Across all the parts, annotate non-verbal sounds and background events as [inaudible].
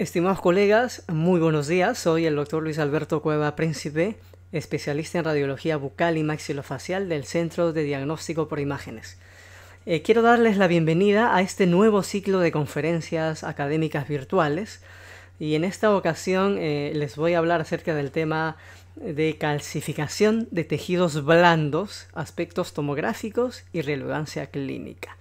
Estimados colegas, muy buenos días. Soy el doctor Luis Alberto Cueva Príncipe, especialista en radiología bucal y maxilofacial del Centro de Diagnóstico por Imágenes. Eh, quiero darles la bienvenida a este nuevo ciclo de conferencias académicas virtuales y en esta ocasión eh, les voy a hablar acerca del tema de calcificación de tejidos blandos, aspectos tomográficos y relevancia clínica.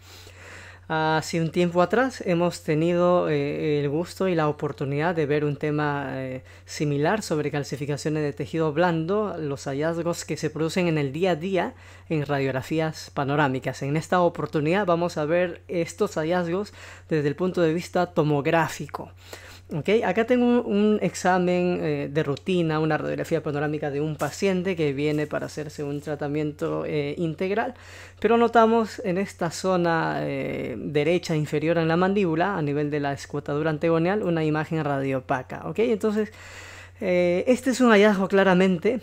Hace un tiempo atrás hemos tenido eh, el gusto y la oportunidad de ver un tema eh, similar sobre calcificaciones de tejido blando, los hallazgos que se producen en el día a día en radiografías panorámicas. En esta oportunidad vamos a ver estos hallazgos desde el punto de vista tomográfico acá tengo un, examen eh, de rutina, una radiografía panorámica de un paciente que viene para hacerse un tratamiento eh, integral, pero notamos en esta zona eh, derecha inferior en la mandíbula, a nivel de la escotadura antegonial una imagen radiopaca. Entonces, este es un hallazgo claramente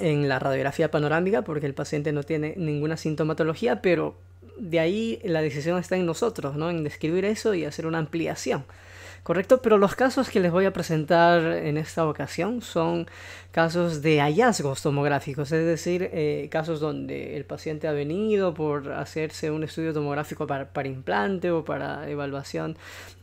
en la radiografía panorámica porque el paciente no tiene ninguna sintomatología, pero de ahí la decisión está en nosotros, en describir eso y hacer una ampliación. ¿correcto? Pero los casos que les voy a presentar en esta ocasión son casos de hallazgos tomográficos, es decir, eh, casos donde el paciente ha venido por hacerse un estudio tomográfico para, implante o para evaluación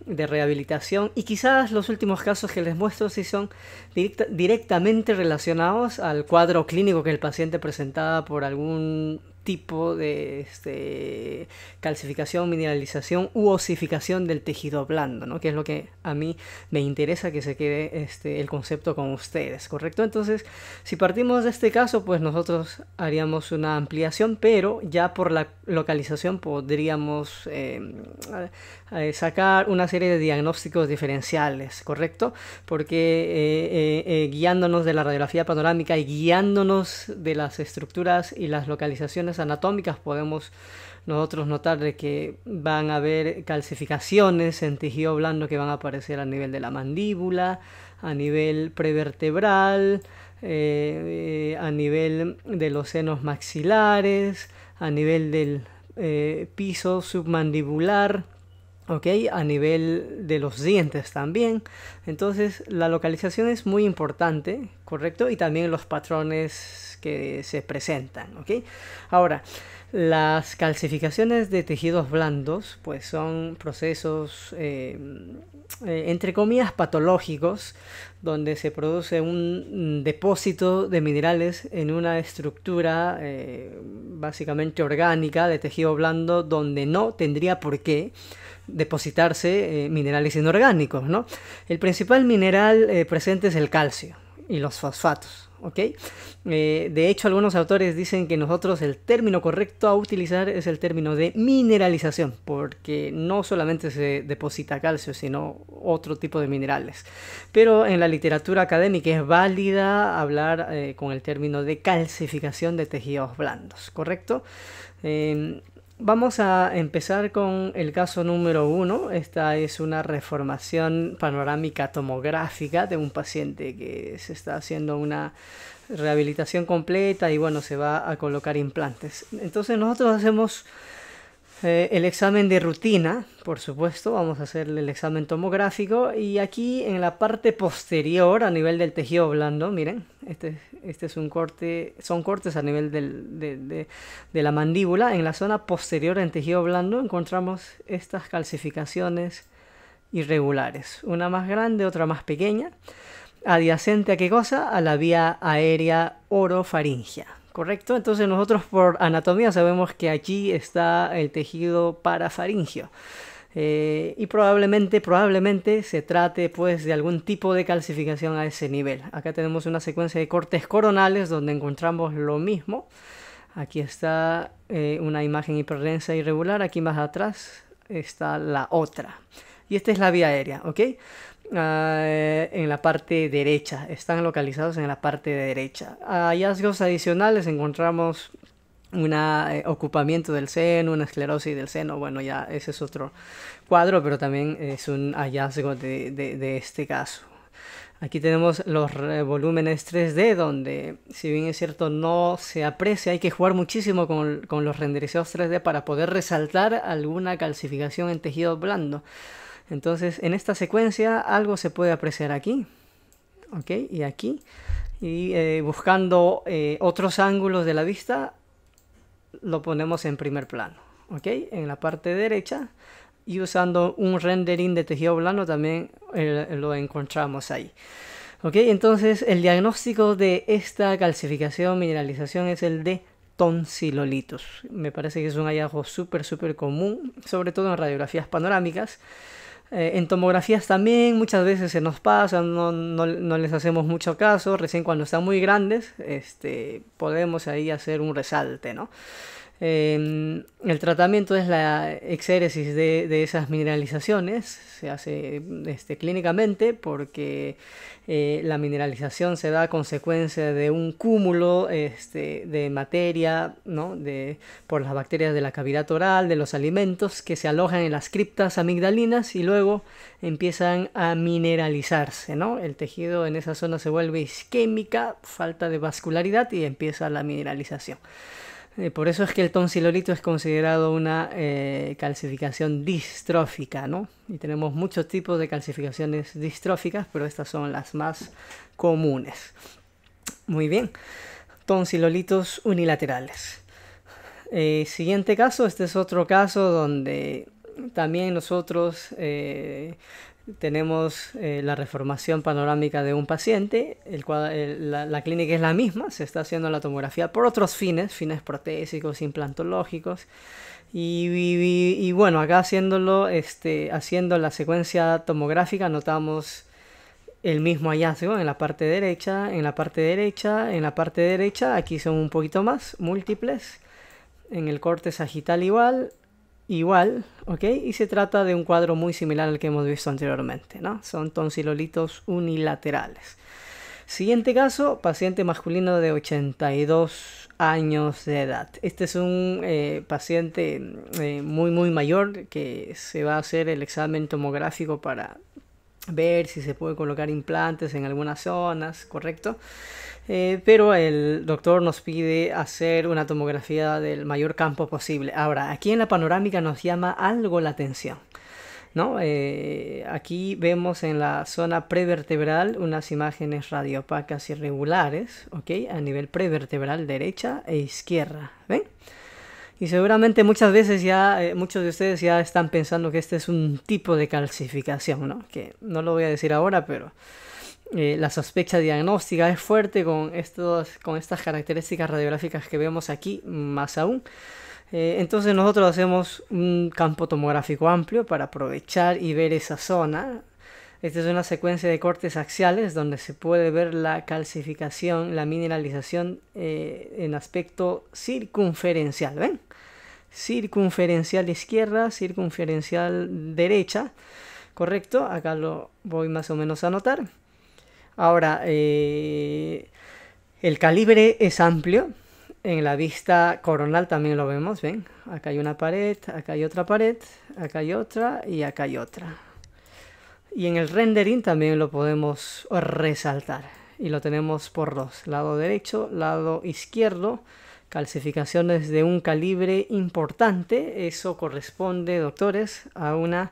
de rehabilitación y quizás los últimos casos que les muestro si sí son directamente relacionados al cuadro clínico que el paciente presentaba por algún tipo de este, calcificación, mineralización u osificación del tejido blando, ¿no? que es lo que a mí me interesa que se quede este, el concepto con ustedes, ¿correcto? Entonces, si partimos de este caso, pues nosotros haríamos una ampliación, pero ya por la localización podríamos em, sacar una serie de diagnósticos diferenciales, ¿correcto? Porque eh, eh, eh, guiándonos de la radiografía panorámica y guiándonos de las estructuras y las localizaciones anatómicas podemos nosotros notar de que van a haber calcificaciones en tejido blando que van a aparecer a nivel de la mandíbula, a nivel prevertebral, eh, a nivel de los senos maxilares, a nivel del eh, piso submandibular ¿ok? A nivel de los dientes también. Entonces la localización es muy importante, ¿correcto? Y también los patrones que se presentan, ¿ok? Ahora, las calcificaciones de tejidos blandos, pues son procesos, em, eh, entre comillas, patológicos, donde se produce un depósito de minerales en una estructura eh, básicamente orgánica de tejido blando, donde no tendría por qué depositarse eh, minerales inorgánicos, ¿no? El principal mineral eh, presente es el calcio y los fosfatos, ¿ok? Eh, de hecho, algunos autores dicen que nosotros el término correcto a utilizar es el término de mineralización, porque no solamente se deposita calcio, sino otro tipo de minerales. Pero en la literatura académica es válida hablar con el término de calcificación de tejidos blandos, ¿correcto? Vamos a empezar con el caso número uno. Esta es una reformación panorámica tomográfica de un paciente que se está haciendo una rehabilitación completa y bueno, se va a colocar implantes. Entonces nosotros hacemos eh, el examen de rutina, por supuesto, vamos a hacer el examen tomográfico y aquí en la parte posterior a nivel del tejido blando, miren, este, es este un corte, son cortes a nivel de, la mandíbula, en la zona posterior en tejido blando encontramos estas calcificaciones irregulares, una más grande, otra más pequeña, adyacente a qué cosa? A la vía aérea orofaringia. Correcto, entonces nosotros por anatomía sabemos que aquí está el tejido parafaringio. Eh, y probablemente, probablemente se trate pues de algún tipo de calcificación a ese nivel. Acá tenemos una secuencia de cortes coronales donde encontramos lo mismo. Aquí está eh, una imagen hiperdensa irregular, aquí más atrás está la otra y esta es la vía aérea, ¿ok? Ah, eh, en la parte derecha, están localizados en la parte derecha. Hallazgos adicionales encontramos un eh, ocupamiento del seno, una esclerosis del seno, bueno, ya ese es otro cuadro, pero también es un hallazgo de, este caso. Aquí tenemos los volúmenes 3D, donde si bien es cierto no se aprecia, hay que jugar muchísimo con, con los renderizados 3D para poder resaltar alguna calcificación en tejido blando. Entonces, en esta secuencia algo se puede apreciar aquí, ¿ok? Y aquí. Y eh, buscando eh, otros ángulos de la vista, lo ponemos en primer plano, ¿ok? En la parte derecha. Y usando un rendering de tejido blando también eh, lo encontramos ahí. ¿Ok? Entonces, el diagnóstico de esta calcificación, mineralización es el de tonsilolitos. Me parece que es un hallazgo súper, súper común, sobre todo en radiografías panorámicas. Eh, en tomografías también muchas veces se nos pasa, no, no, no, les hacemos mucho caso, recién cuando están muy grandes este, podemos ahí hacer un resalte, ¿no? Em, el tratamiento es la exéresis de, esas mineralizaciones, se hace este, clínicamente porque eh, la mineralización se da a consecuencia de un cúmulo este, de materia por las bacterias de la cavidad oral, de los alimentos que se alojan en las criptas amigdalinas y luego empiezan a mineralizarse. ¿no? El tejido en esa zona se vuelve isquémica, falta de vascularidad y empieza la mineralización. Eh, por eso es que el tonsilolito es considerado una eh, calcificación distrófica, ¿no? Y tenemos muchos tipos de calcificaciones distróficas, pero estas son las más comunes. Muy bien, tonsilolitos unilaterales. Eh, siguiente caso, este es otro caso donde también nosotros tenemos eh, la reformación panorámica de un paciente, eh, la, clínica es la misma, se está haciendo la tomografía por otros fines, fines protésicos, implantológicos, y, bueno, acá haciéndolo, este, haciendo la secuencia tomográfica notamos el mismo hallazgo en la parte derecha, en la parte derecha, en la parte derecha, aquí son un poquito más, múltiples, en el corte sagital igual, igual, ¿ok? Y se trata de un cuadro muy similar al que hemos visto anteriormente, ¿no? Son tonsilolitos unilaterales. Siguiente caso, paciente masculino de 82 años de edad. Este es un eh, paciente eh, muy, muy mayor que se va a hacer el examen tomográfico para ver si se puede colocar implantes en algunas zonas, ¿correcto? Eh, pero el doctor nos pide hacer una tomografía del mayor campo posible. Ahora, aquí en la panorámica nos llama algo la atención. Eh, aquí vemos en la zona prevertebral unas imágenes radiopacas irregulares, A nivel prevertebral derecha e izquierda, Y seguramente muchas veces ya, eh, muchos de ustedes ya están pensando que este es un tipo de calcificación, ¿no? Que no lo voy a decir ahora, pero eh, la sospecha diagnóstica es fuerte con, estas características radiográficas que vemos aquí, más aún. Eh, entonces nosotros hacemos un campo tomográfico amplio para aprovechar y ver esa zona. Esta es una secuencia de cortes axiales donde se puede ver la calcificación, la mineralización eh, en aspecto circunferencial. ¿Ven? Circunferencial izquierda, circunferencial derecha. ¿Correcto? Acá lo voy más o menos a notar. Ahora, eh, el calibre es amplio. En la vista coronal también lo vemos, ¿ven? Acá hay una pared, acá hay otra pared, acá hay otra y acá hay otra. Y en el rendering también lo podemos resaltar. Y lo tenemos por dos, lado derecho, lado izquierdo, calcificaciones de un calibre importante. Eso corresponde, doctores, a una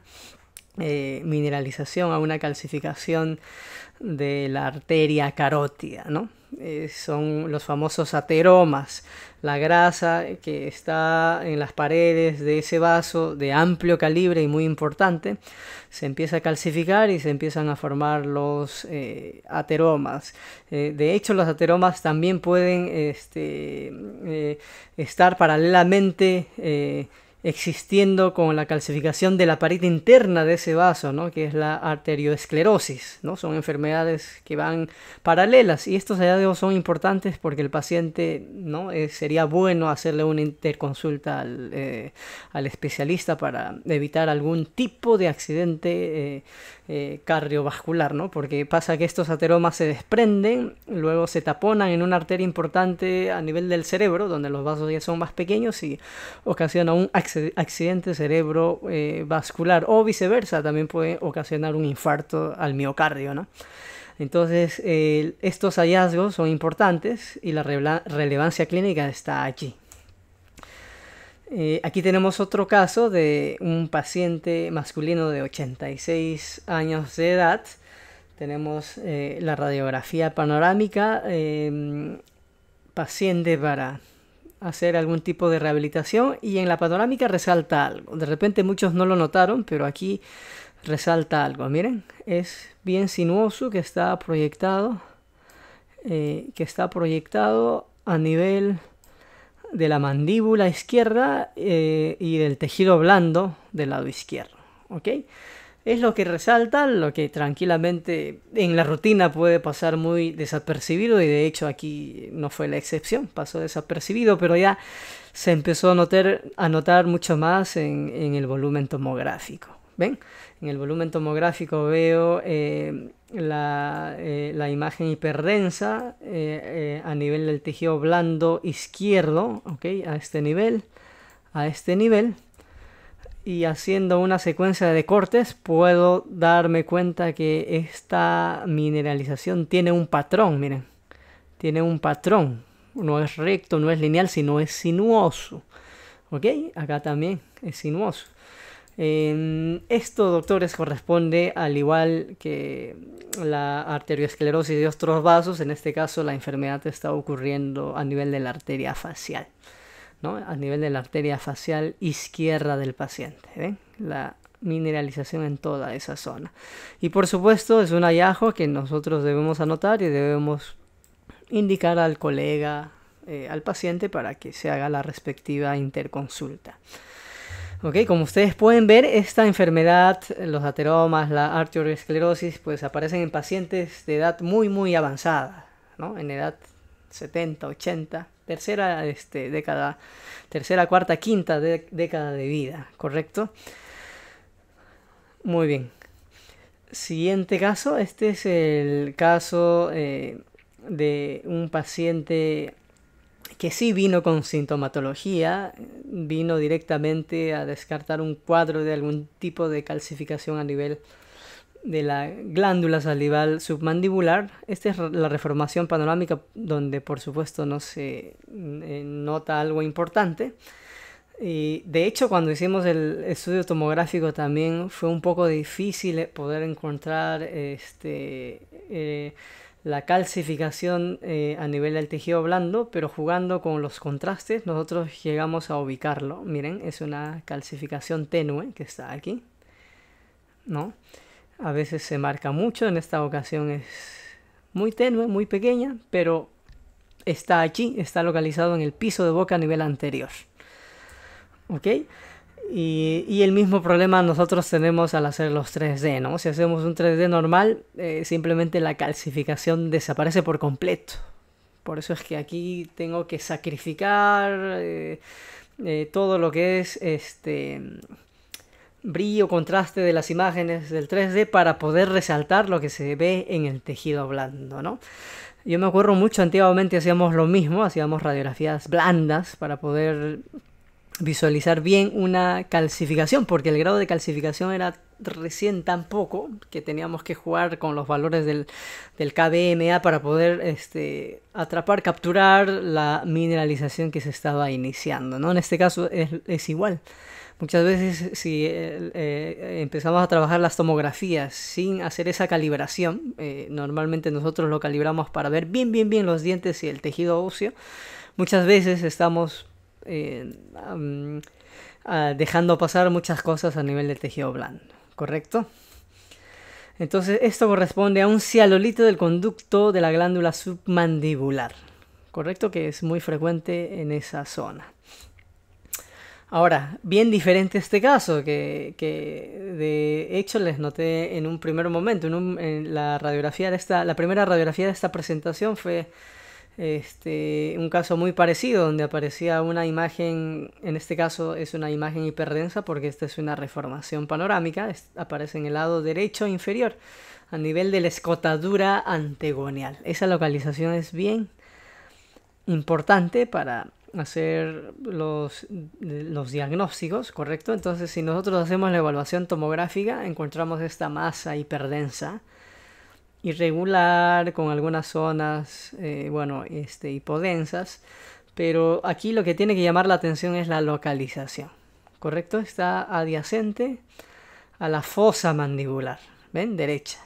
eh, mineralización, a una calcificación de la arteria carótida, eh, son los famosos ateromas, la grasa que está en las paredes de ese vaso de amplio calibre y muy importante, se empieza a calcificar y se empiezan a formar los eh, ateromas. Eh, de hecho, los ateromas también pueden este, estar paralelamente existiendo con la calcificación de la pared interna de ese vaso, ¿no? que es la arterioesclerosis. ¿no? Son enfermedades que van paralelas y estos hallazgos son importantes porque el paciente ¿no? Eh, sería bueno hacerle una interconsulta eh, al, especialista para evitar algún tipo de accidente eh, cardiovascular, ¿no? porque pasa que estos ateromas se desprenden, luego se taponan en una arteria importante a nivel del cerebro, donde los vasos ya son más pequeños y ocasiona un accidente accidente cerebrovascular eh, o viceversa, también puede ocasionar un infarto al miocardio. ¿no? Entonces, estos hallazgos son importantes y la relevancia clínica está allí. Eh, aquí tenemos otro caso de un paciente masculino de 86 años de edad. Tenemos eh, la radiografía panorámica, em, paciente para hacer algún tipo de rehabilitación y en la panorámica resalta algo. De repente muchos no lo notaron, pero aquí resalta algo. Miren, es bien sinuoso que está proyectado, eh, que está proyectado a nivel de la mandíbula izquierda eh, y del tejido blando del lado izquierdo es lo que resalta, lo que tranquilamente en la rutina puede pasar muy desapercibido y de hecho aquí no fue la excepción, pasó desapercibido, pero ya se empezó a notar, mucho más en, el volumen tomográfico. ¿Ven? En el volumen tomográfico veo eh, eh, la, imagen hiperdensa eh, a nivel del tejido blando izquierdo, ¿ok? A este nivel, a este nivel, y haciendo una secuencia de cortes puedo darme cuenta que esta mineralización tiene un patrón, miren, tiene un patrón, no es recto, no es lineal, sino es sinuoso, ¿ok? Acá también es sinuoso. Em, esto, doctores, corresponde al igual que la arteriosclerosis de otros vasos, en este caso la enfermedad está ocurriendo a nivel de la arteria facial a nivel de la arteria facial izquierda del paciente. ¿eh? La mineralización en toda esa zona. Y por supuesto es un hallazgo que nosotros debemos anotar y debemos indicar al colega, eh, al paciente, para que se haga la respectiva interconsulta. como ustedes pueden ver, esta enfermedad, los ateromas, la arteriosclerosis, pues aparecen en pacientes de edad muy, muy avanzada, En edad 70, 80, tercera este, década, tercera, cuarta, quinta década de vida, ¿correcto? Muy bien. Siguiente caso, este es el caso eh, de un paciente que sí vino con sintomatología, vino directamente a descartar un cuadro de algún tipo de calcificación a nivel de la glándula salival submandibular. Esta es la reformación panorámica donde por supuesto no se eh, nota algo importante. Y de hecho cuando hicimos el estudio tomográfico también fue un poco difícil eh, poder encontrar este, eh, la calcificación a nivel del tejido blando, pero jugando con los contrastes nosotros llegamos a ubicarlo. Miren, es una calcificación tenue que está aquí. ¿No? a veces se marca mucho, en esta ocasión es muy tenue, muy pequeña, pero está aquí, está localizado en el piso de boca a nivel anterior. ¿Ok? Y, el mismo problema nosotros tenemos al hacer los 3D, ¿no? Si hacemos un 3D normal, eh, simplemente la calcificación desaparece por completo. Por eso es que aquí tengo que sacrificar eh, eh, todo lo que es este brillo, contraste de las imágenes del 3D para poder resaltar lo que se ve en el tejido blando, ¿no? Yo me acuerdo mucho, antiguamente hacíamos lo mismo, hacíamos radiografías blandas para poder visualizar bien una calcificación, porque el grado de calcificación era recién tan poco que teníamos que jugar con los valores del, del KBMA para poder este, atrapar, capturar la mineralización que se estaba iniciando, ¿no? En este caso es igual. Muchas veces si eh, eh, empezamos a trabajar las tomografías sin hacer esa calibración, eh, normalmente nosotros lo calibramos para ver bien, bien, bien los dientes y el tejido óseo, muchas veces estamos ah, dejando pasar muchas cosas a nivel del tejido blando, ¿correcto? Entonces esto corresponde a un cialolito del conducto de la glándula submandibular, ¿correcto? Que es muy frecuente en esa zona. Ahora, bien diferente este caso, que, de hecho les noté en un primer momento, en, la radiografía de esta, la primera radiografía de esta presentación fue este, un caso muy parecido, donde aparecía una imagen, en este caso es una imagen hiperdensa porque esta es una reformación panorámica, aparece en el lado derecho inferior, a nivel de la escotadura antegonial. Esa localización es bien importante para hacer los, los diagnósticos, ¿correcto? Entonces, si nosotros hacemos la evaluación tomográfica, encontramos esta masa hiperdensa, irregular, con algunas zonas, eh, bueno, este, hipodensas, pero aquí lo que tiene que llamar la atención es la localización, ¿correcto? Está adyacente a la fosa mandibular, ¿ven? Derecha.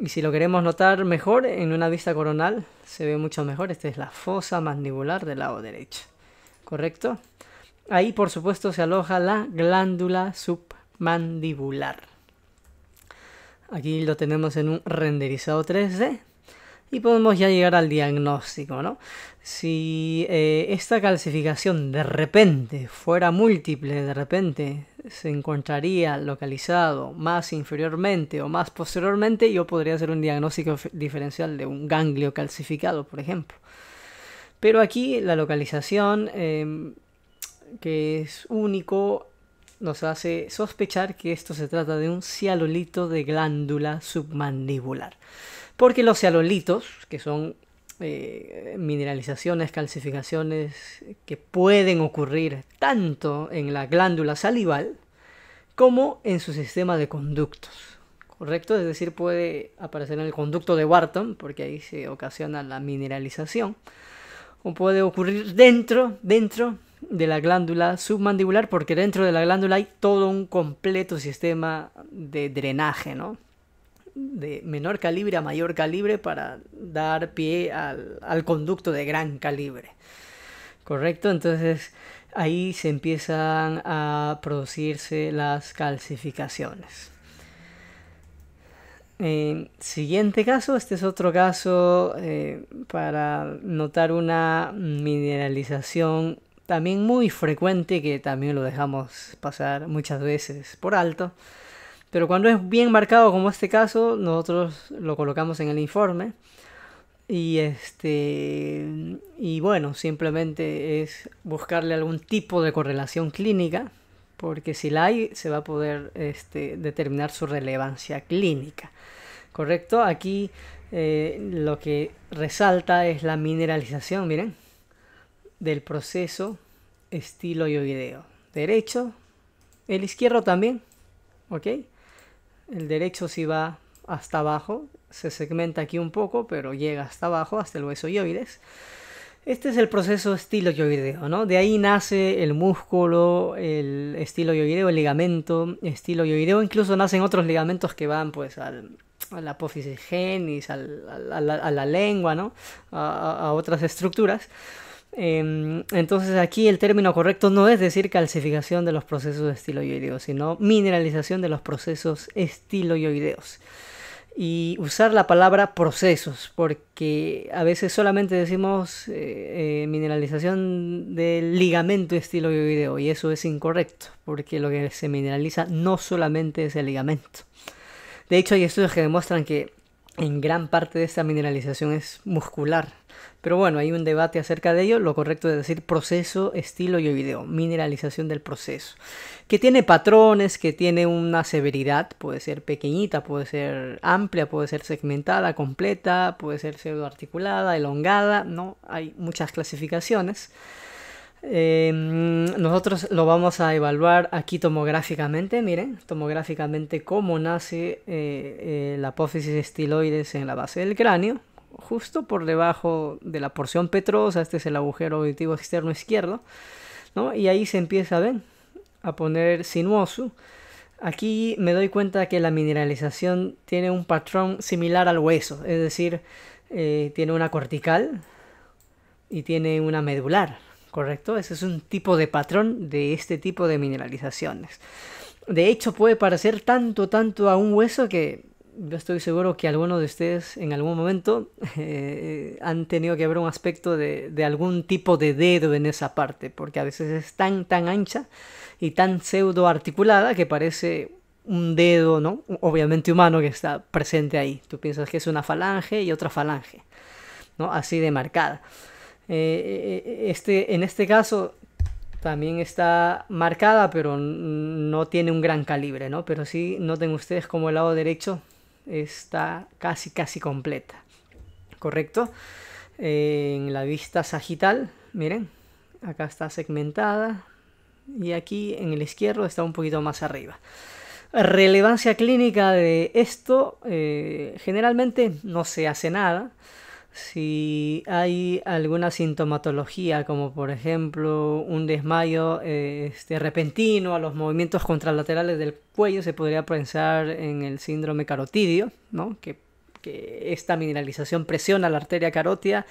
Y si lo queremos notar mejor, en una vista coronal se ve mucho mejor. Esta es la fosa mandibular del lado derecho. ¿Correcto? Ahí, por supuesto, se aloja la glándula submandibular. Aquí lo tenemos en un renderizado 3D. Y podemos ya llegar al diagnóstico, ¿no? Si eh, esta calcificación de repente fuera múltiple, de repente se encontraría localizado más inferiormente o más posteriormente, yo podría hacer un diagnóstico diferencial de un ganglio calcificado, por ejemplo. Pero aquí la localización, em, que es único, nos hace sospechar que esto se trata de un cialolito de glándula submandibular. Porque los cialolitos, que son eh, mineralizaciones, calcificaciones que pueden ocurrir tanto en la glándula salival como en su sistema de conductos. ¿Correcto? Es decir, puede aparecer en el conducto de Wharton, porque ahí se ocasiona la mineralización, o puede ocurrir dentro, dentro de la glándula submandibular, porque dentro de la glándula hay todo un completo sistema de drenaje, ¿no? de menor calibre a mayor calibre para dar pie al, conducto de gran calibre. ¿Correcto? Entonces ahí se empiezan a producirse las calcificaciones. Eh, siguiente caso, este es otro caso eh, para notar una mineralización también muy frecuente que también lo dejamos pasar muchas veces por alto. Pero cuando es bien marcado como este caso, nosotros lo colocamos en el informe. Y este y bueno, simplemente es buscarle algún tipo de correlación clínica, porque si la hay se va a poder este, determinar su relevancia clínica. ¿Correcto? Aquí eh, lo que resalta es la mineralización, miren, del proceso estilo y video Derecho, el izquierdo también, ¿ok? el derecho sí va hasta abajo, se segmenta aquí un poco, pero llega hasta abajo, hasta el hueso yoides. Este es el proceso estilo yoideo, ¿no? De ahí nace el músculo, el estilo yoideo, el ligamento, estilo yoideo, incluso nacen otros ligamentos que van pues al, a la apófisis genis, a, la, lengua, ¿no? a otras estructuras. Em, entonces aquí el término correcto no es decir calcificación de los procesos estiloioideos, sino mineralización de los procesos estiloioideos. Y usar la palabra procesos, porque a veces solamente decimos eh, eh, mineralización del ligamento estiloioideo, y eso es incorrecto, porque lo que se mineraliza no solamente es el ligamento. De hecho, hay estudios que demuestran que en gran parte de esta mineralización es muscular, pero bueno, hay un debate acerca de ello. Lo correcto es decir proceso, estilo y video. Mineralización del proceso. Que tiene patrones, que tiene una severidad. Puede ser pequeñita, puede ser amplia, puede ser segmentada, completa, puede ser pseudoarticulada, elongada. ¿no? Hay muchas clasificaciones. Em, nosotros lo vamos a evaluar aquí tomográficamente, miren, tomográficamente cómo nace eh, eh, la apófisis estiloides en la base del cráneo, justo por debajo de la porción petrosa, este es el agujero auditivo externo izquierdo, ¿no? Y ahí se empieza a a poner sinuoso. Aquí me doy cuenta que la mineralización tiene un patrón similar al hueso, es decir, eh, tiene una cortical y tiene una medular, ¿correcto? Ese es un tipo de patrón de este tipo de mineralizaciones. De hecho, puede parecer tanto, tanto a un hueso que yo estoy seguro que algunos de ustedes en algún momento [laughs] eh, eh, han tenido que ver un aspecto de, algún tipo de dedo en esa parte, porque a veces es tan, tan ancha y tan pseudo articulada que parece un dedo, ¿no? Obviamente humano que está presente ahí. Tú piensas que es una falange y otra falange, ¿no? Así de marcada. Eh, este, en este caso también está marcada, pero no tiene un gran calibre, ¿no? Pero sí noten ustedes como el lado derecho está casi casi completa. ¿Correcto? Eh, en la vista sagital, miren, acá está segmentada y aquí en el izquierdo está un poquito más arriba. Relevancia clínica de esto, eh, generalmente no se hace nada si hay alguna sintomatología, como por ejemplo un desmayo eh, este, repentino a los movimientos contralaterales del cuello, se podría pensar en el síndrome carotidio, ¿no? que, esta mineralización presiona la arteria carótida,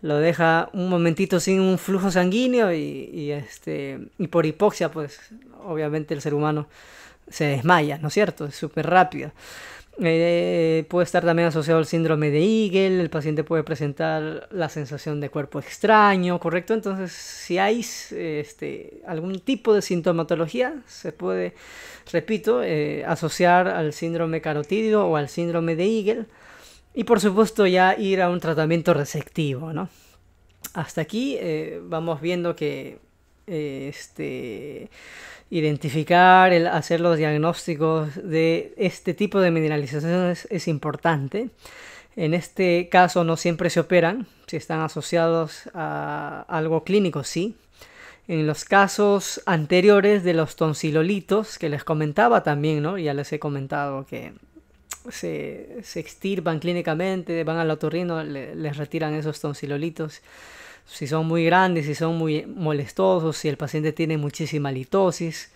lo deja un momentito sin un flujo sanguíneo y, y, este, y por hipoxia, pues obviamente el ser humano se desmaya, ¿no es cierto? Es súper rápido. Eh, puede estar también asociado al síndrome de Eagle, el paciente puede presentar la sensación de cuerpo extraño, ¿correcto? Entonces, si hay este, algún tipo de sintomatología, se puede, repito, eh, asociar al síndrome carotídeo o al síndrome de Eagle. Y por supuesto ya ir a un tratamiento receptivo, ¿no? Hasta aquí eh, vamos viendo que este, identificar, el hacer los diagnósticos de este tipo de mineralizaciones es importante. En este caso no siempre se operan, si están asociados a algo clínico, sí. En los casos anteriores de los tonsilolitos, que les comentaba también, ¿no? Ya les he comentado que se, se extirpan clínicamente, van al otorrino, le, les retiran esos tonsilolitos si son muy grandes, si son muy molestosos, si el paciente tiene muchísima litosis,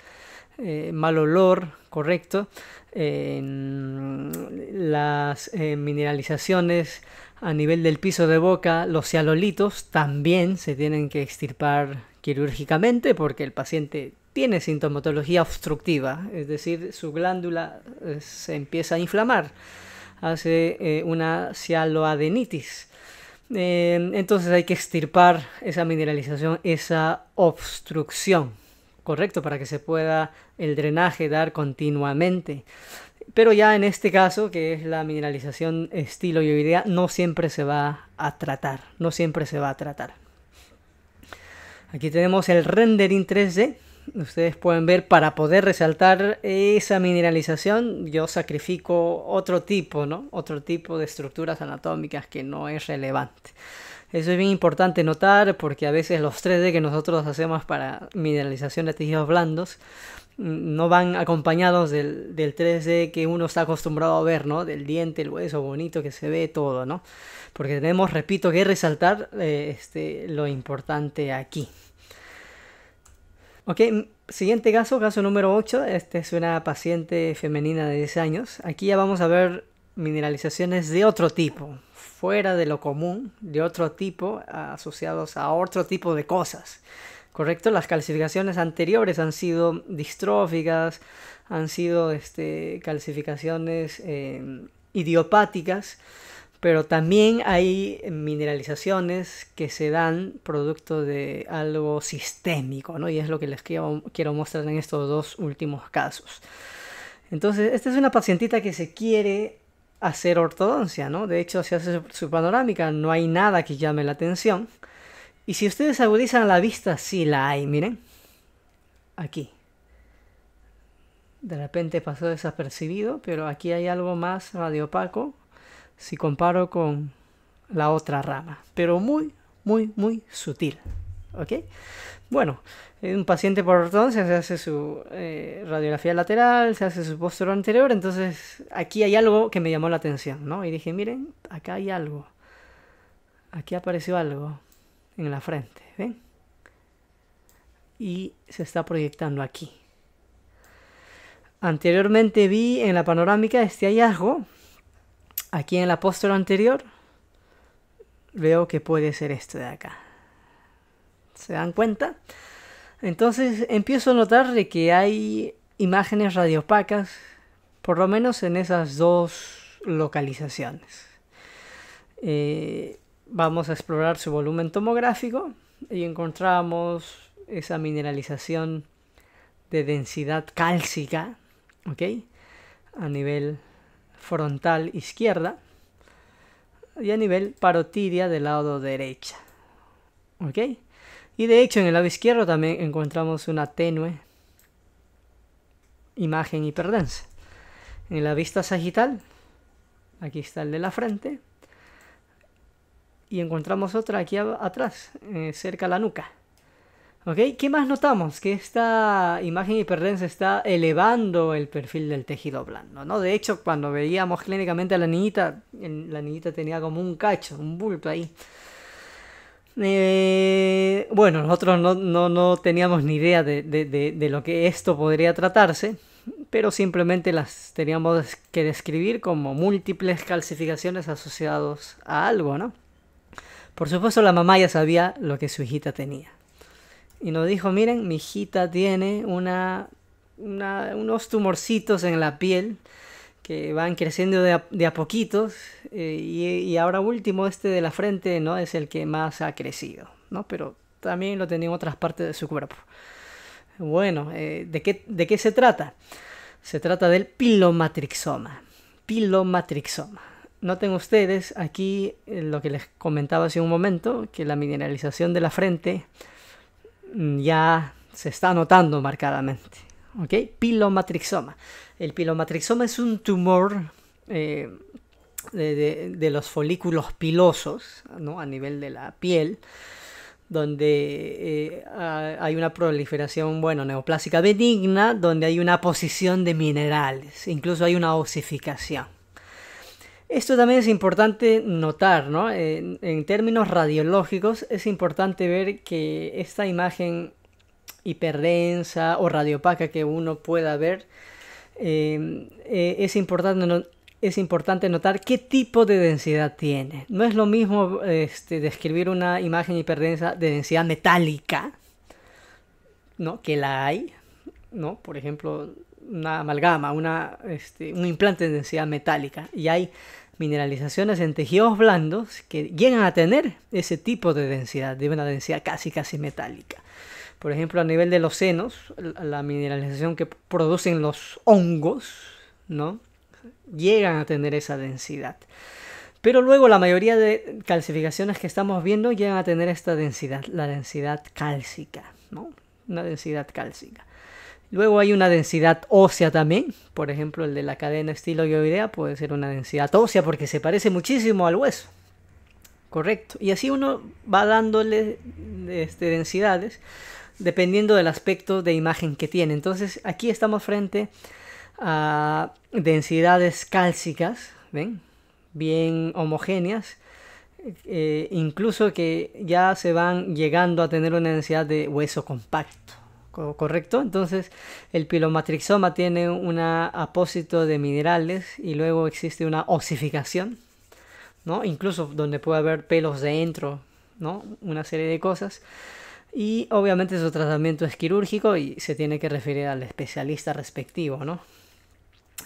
eh, mal olor, correcto. las eh, mineralizaciones a nivel del piso de boca, los cialolitos también se tienen que extirpar quirúrgicamente porque el paciente tiene sintomatología obstructiva, es decir, su glándula eh, se empieza a inflamar, hace una cialoadenitis eh, entonces hay que extirpar esa mineralización, esa obstrucción, ¿correcto? Para que se pueda el drenaje dar continuamente. Pero ya en este caso, que es la mineralización estilo yoidea, no siempre se va a tratar, no siempre se va a tratar. Aquí tenemos el rendering 3D, ustedes pueden ver, para poder resaltar esa mineralización, yo sacrifico otro tipo, ¿no? Otro tipo de estructuras anatómicas que no es relevante. Eso es bien importante notar porque a veces los 3D que nosotros hacemos para mineralización de tejidos blandos mm, no van acompañados del, 3D que uno está acostumbrado a ver, ¿no? Del diente, el hueso bonito que se ve todo, ¿no? Porque tenemos, repito, que resaltar eh, este, lo importante aquí. Ok, siguiente caso, caso número 8. este es una paciente femenina de 10 años. Aquí ya vamos a ver mineralizaciones de otro tipo, fuera de lo común, de otro tipo, asociados a otro tipo de cosas. ¿Correcto? Las calcificaciones anteriores han sido distróficas, han sido este, calcificaciones em, idiopáticas. Pero también hay mineralizaciones que se dan producto de algo sistémico, ¿no? Y es lo que les quiero, mostrar en estos dos últimos casos. Entonces, esta es una pacientita que se quiere hacer ortodoncia, ¿no? De hecho, si hace su panorámica, no hay nada que llame la atención. Y si ustedes agudizan la vista, sí la hay, miren. Aquí. De repente pasó desapercibido, pero aquí hay algo más radiopaco si comparo con la otra rama, pero muy, muy, muy sutil. ¿Ok? Bueno, un paciente por entonces se hace su eh, radiografía lateral, se hace su postura anterior, entonces aquí hay algo que me llamó la atención, ¿no? Y dije, miren, acá hay algo. Aquí apareció algo en la frente, ¿ven? Y se está proyectando aquí. Anteriormente vi en la panorámica este hallazgo, aquí en la apóstol anterior, veo que puede ser este de acá. ¿Se dan cuenta? Entonces empiezo a notar que hay imágenes radiopacas, por lo menos en esas dos localizaciones. Eh, vamos a explorar su volumen tomográfico y encontramos esa mineralización de densidad cálcica, ¿ok? A nivel frontal izquierda y a nivel parotidia del lado derecha. ¿Ok? Y de hecho en el lado izquierdo también encontramos una tenue imagen hiperdensa. En la vista sagital, aquí está el de la frente, y encontramos otra aquí atrás, eh, cerca la nuca. ¿Qué más notamos? Que esta imagen hiperdensa está elevando el perfil del tejido blando, ¿no? De hecho, cuando veíamos clínicamente a la niñita, la niñita tenía como un cacho, un bulto ahí. Eh, bueno, nosotros no, teníamos ni idea de, lo que esto podría tratarse, pero simplemente las teníamos que describir como múltiples calcificaciones asociadas a algo, ¿no? Por supuesto, la mamá ya sabía lo que su hijita tenía y nos dijo, miren, mi hijita tiene una, unos tumorcitos en la piel que van creciendo de a, poquitos eh, y, ahora último este de la frente no es el que más ha crecido, ¿no? Pero también lo tenía en otras partes de su cuerpo. Bueno, eh, ¿de, qué, ¿de qué se trata? Se trata del pilomatrixoma. Pilomatrixoma. Noten ustedes aquí eh, lo que les comentaba hace un momento, que la mineralización de la frente Mm, ya se está notando marcadamente. ¿Ok? Pilomatrixoma. El pilomatrixoma es un tumor eh, de, los folículos pilosos, ¿no? A nivel de la piel, donde eh, hay una proliferación, bueno, neoplásica benigna, donde hay una posición de minerales, incluso hay una osificación. Esto también es importante notar, ¿no? En, términos radiológicos es importante ver que esta imagen hiperdensa o radiopaca que uno pueda ver, em, eh, es, importante es importante notar qué tipo de densidad tiene. No es lo mismo este, describir una imagen hiperdensa de densidad metálica, ¿no? Que la hay, ¿no? Por ejemplo, una amalgama, una, este, un implante de densidad metálica. Y hay mineralizaciones en tejidos blandos que llegan a tener ese tipo de densidad, de una densidad casi casi metálica. Por ejemplo, a nivel de los senos, la mineralización que producen los hongos, ¿no? Llegan a tener esa densidad. Pero luego la mayoría de calcificaciones que estamos viendo llegan a tener esta densidad, la densidad cálcica, ¿no? Una densidad cálcica. Luego hay una densidad ósea también, por ejemplo el de la cadena estilo yoidea puede ser una densidad ósea porque se parece muchísimo al hueso. Correcto. Y así uno va dándole este, densidades dependiendo del aspecto de imagen que tiene. Entonces aquí estamos frente a densidades cálcicas, Bien homogéneas, eh, incluso que ya se van llegando a tener una densidad de hueso compacto. ¿correcto? Entonces, el pilomatrixoma tiene un apósito de minerales y luego existe una osificación, ¿no? Incluso donde puede haber pelos dentro, ¿no? Una serie de cosas. Y obviamente su tratamiento es quirúrgico y se tiene que referir al especialista respectivo, ¿no?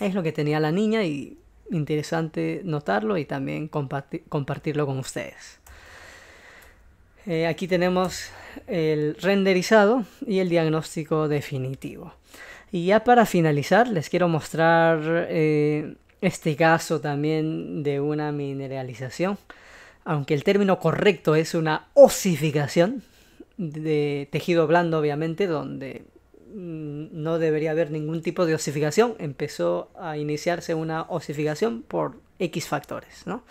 Es lo que tenía la niña y interesante notarlo y también compartirlo con ustedes. Eh, aquí tenemos el renderizado y el diagnóstico definitivo. Y ya para finalizar les quiero mostrar eh, este caso también de una mineralización. Aunque el término correcto es una osificación de tejido blando obviamente donde mm, no debería haber ningún tipo de osificación. Empezó a iniciarse una osificación por X factores, ¿no?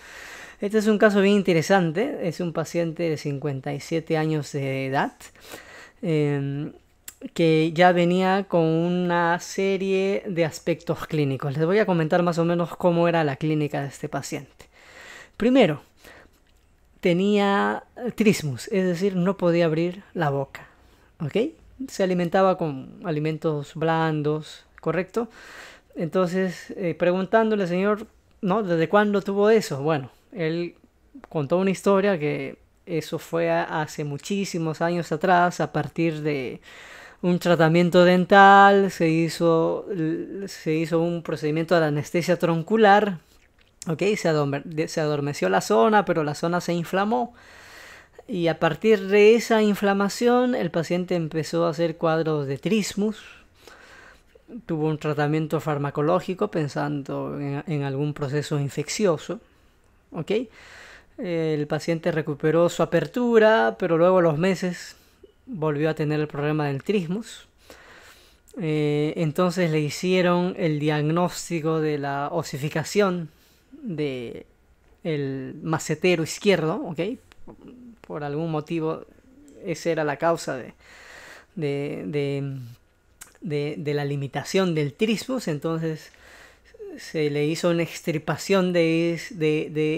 Este es un caso bien interesante. Es un paciente de 57 años de edad em, que ya venía con una serie de aspectos clínicos. Les voy a comentar más o menos cómo era la clínica de este paciente. Primero, tenía trismus, es decir, no podía abrir la boca. ¿Ok? Se alimentaba con alimentos blandos, ¿correcto? Entonces, eh, preguntándole, señor, ¿no? ¿Desde cuándo tuvo eso? Bueno, él contó una historia que eso fue hace muchísimos años atrás, a partir de un tratamiento dental, se hizo, un procedimiento de anestesia troncular, se, adormeció la zona, pero la zona se inflamó. Y a partir de esa inflamación, el paciente empezó a hacer cuadros de trismus. Tuvo un tratamiento farmacológico pensando en algún proceso infeccioso. ¿ok? El paciente recuperó su apertura, pero luego a los meses volvió a tener el problema del trismus. Eh, entonces le hicieron el diagnóstico de la osificación del el macetero izquierdo, ¿ok? Por algún motivo esa era la causa de, de la limitación del trismus, entonces se le hizo una extirpación de,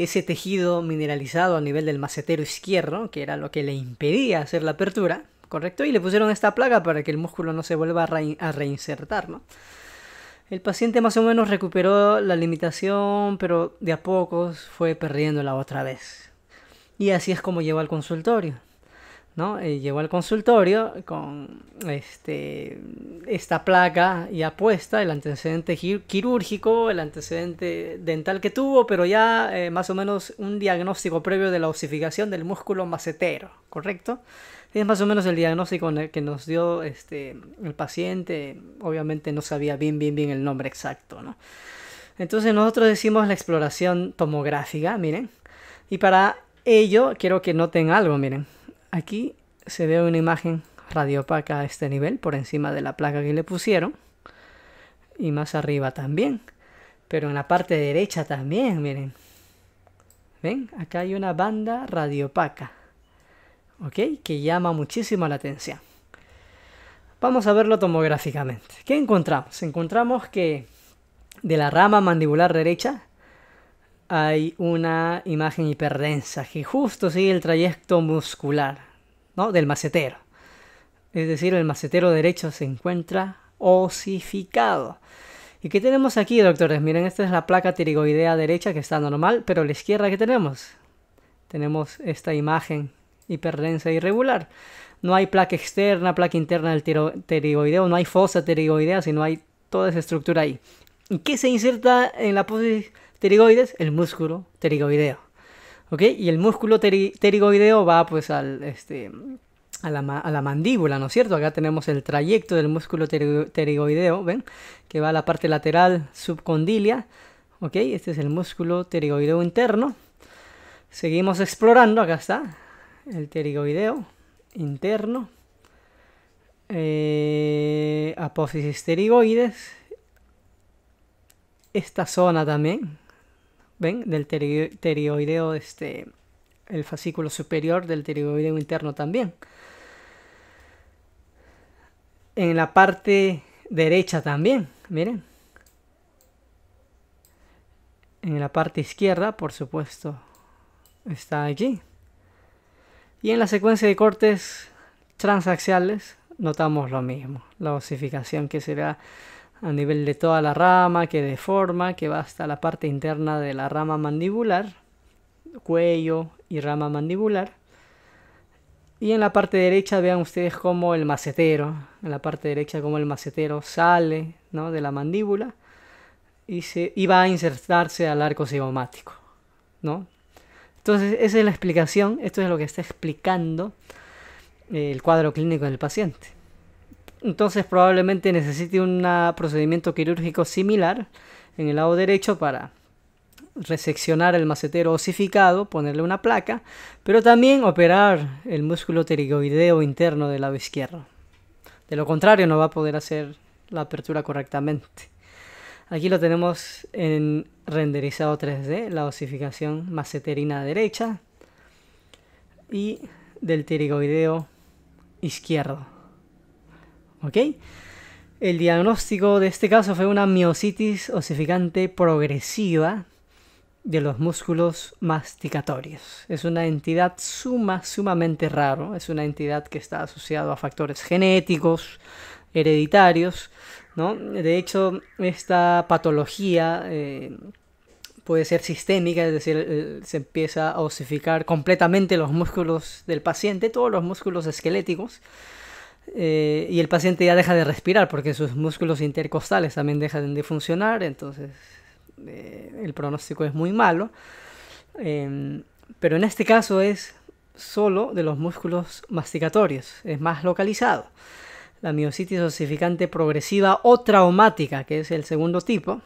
ese tejido mineralizado a nivel del macetero izquierdo, que era lo que le impedía hacer la apertura, ¿correcto? Y le pusieron esta plaga para que el músculo no se vuelva a, reinsertar, ¿no? El paciente más o menos recuperó la limitación, pero de a pocos fue perdiéndola otra vez. Y así es como llegó al consultorio. ¿no? llegó al consultorio con este, esta placa ya puesta, el antecedente quirúrgico, el antecedente dental que tuvo, pero ya eh, más o menos un diagnóstico previo de la osificación del músculo macetero, ¿correcto? Es más o menos el diagnóstico que nos dio este, el paciente, obviamente no sabía bien, bien, bien el nombre exacto, ¿no? Entonces nosotros decimos la exploración tomográfica, miren, y para ello quiero que noten algo, miren Aquí se ve una imagen radiopaca a este nivel, por encima de la placa que le pusieron. Y más arriba también. Pero en la parte derecha también, miren. ¿Ven? Acá hay una banda radiopaca. ¿Ok? Que llama muchísimo la atención. Vamos a verlo tomográficamente. ¿Qué encontramos? Encontramos que de la rama mandibular derecha hay una imagen hiperdensa que justo sigue el trayecto muscular ¿no? del macetero. Es decir, el macetero derecho se encuentra osificado. ¿Y qué tenemos aquí, doctores? Miren, esta es la placa pterigoidea derecha que está normal, pero la izquierda que tenemos. Tenemos esta imagen hiperdensa e irregular. No hay placa externa, placa interna del pterigoideo, no hay fosa pterigoidea, sino hay toda esa estructura ahí. ¿Y qué se inserta en la posición pterigoides, el músculo pterigoideo. ¿Ok? Y el músculo pterigoideo va pues al, este, a la, mandíbula, ¿no es cierto? Acá tenemos el trayecto del músculo pterigoideo, ¿ven? Que va a la parte lateral subcondilia, ¿ok? Este es el músculo pterigoideo interno. Seguimos explorando, acá está, el pterigoideo interno, eh, apófisis pterigoides, esta zona también, ¿ven? Del terioideo, este, el fascículo superior del pterioideo interno también. En la parte derecha también, miren. En la parte izquierda, por supuesto, está allí. Y en la secuencia de cortes transaxiales notamos lo mismo, la osificación que será a nivel de toda la rama que deforma, que va hasta la parte interna de la rama mandibular, cuello y rama mandibular. Y en la parte derecha vean ustedes cómo el macetero, en la parte derecha cómo el macetero sale ¿no? de la mandíbula y, se, va a insertarse al arco cigomático. ¿no? Entonces esa es la explicación, esto es lo que está explicando eh, el cuadro clínico del paciente. Entonces probablemente necesite un procedimiento quirúrgico similar en el lado derecho para reseccionar el macetero osificado, ponerle una placa, pero también operar el músculo pterigoideo interno del lado izquierdo. De lo contrario no va a poder hacer la apertura correctamente. Aquí lo tenemos en renderizado 3D, la osificación maceterina derecha y del pterigoideo izquierdo. El diagnóstico de este caso fue una miositis osificante progresiva de los músculos masticatorios. Es una entidad suma, sumamente raro, es una entidad que está asociada a factores genéticos, hereditarios, De hecho, esta patología eh, puede ser sistémica, es decir, eh, se empieza a osificar completamente los músculos del paciente, todos los músculos esqueléticos, eh, y el paciente ya deja de respirar porque sus músculos intercostales también dejan de funcionar, entonces eh, el pronóstico es muy malo. Em, pero en este caso es solo de los músculos masticatorios, es más localizado. La miocitis osificante progresiva o traumática, que es el segundo tipo,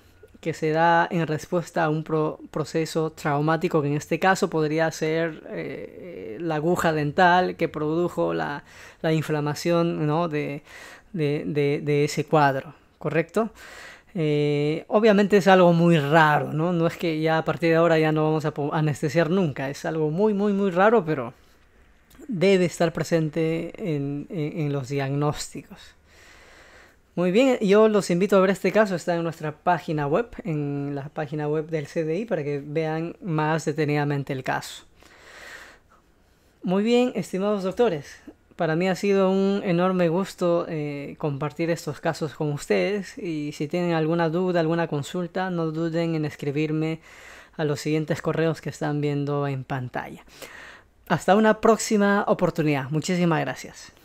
que se da en respuesta a un proceso traumático, que en este caso podría ser eh, eh, la aguja dental que produjo la, inflamación de, ese cuadro, ¿correcto? Eh, obviamente es algo muy raro, ¿no? es que ya a partir de ahora ya no vamos a anestesiar nunca, es algo muy, muy, muy raro, pero debe estar presente en los diagnósticos. Muy bien, yo los invito a ver este caso, está en nuestra página web, en la página web del CDI, para que vean más detenidamente el caso. Muy bien, estimados doctores, para mí ha sido un enorme gusto eh, compartir estos casos con ustedes y si tienen alguna duda, alguna consulta, no duden en escribirme a los siguientes correos que están viendo en pantalla. Hasta una próxima oportunidad. Muchísimas gracias.